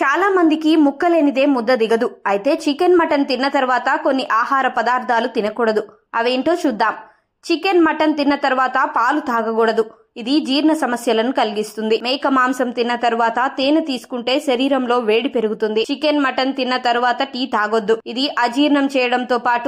చాలా మందికి ముక్కలేనిదే ముద్ద దిగదు అయితే చికెన్ మటన్ తిన్న తర్వాత కొన్ని ఆహార పదార్థాలు తినకూడదు అవేంటో చూద్దాం చికెన్ మటన్ తిన్న తర్వాత పాలు తాగకూడదు ఇది జీర్ణ సమస్యలను కలిగిస్తుంది మేక మాంసం తిన్న తర్వాత తేనె తీసుకుంటే శరీరంలో వేడి పెరుగుతుంది చికెన్ మటన్ తిన్న తర్వాత టీ తాగొద్దు ఇది అజీర్ణం చేయడంతో పాటు